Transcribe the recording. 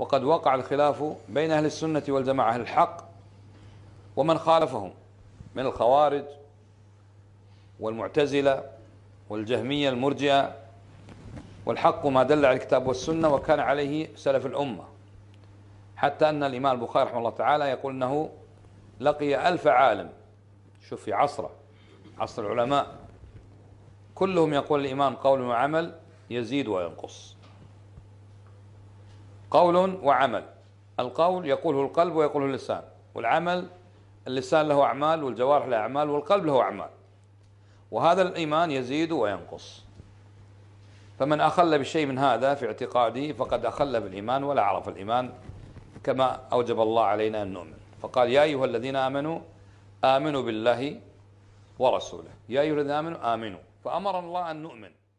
وقد وقع الخلاف بين أهل السنة والجماعة أهل الحق ومن خالفهم من الخوارج والمعتزلة والجهمية المرجئة والحق ما دل على الكتاب والسنة وكان عليه سلف الأمة حتى أن الإمام البخاري رحمه الله تعالى يقول أنه لقي ألف عالم شوف في عصره عصر العلماء كلهم يقول الإمام قول وعمل يزيد وينقص قول وعمل القول يقوله القلب ويقوله اللسان والعمل اللسان له أعمال والجوارح له أعمال والقلب له أعمال وهذا الإيمان يزيد وينقص فمن أخل بشيء من هذا في اعتقاده فقد أخل بالإيمان ولا عرف الإيمان كما أوجب الله علينا أن نؤمن فقال يا أيها الذين آمنوا آمنوا بالله ورسوله يا أيها الذين آمنوا آمنوا فأمر الله أن نؤمن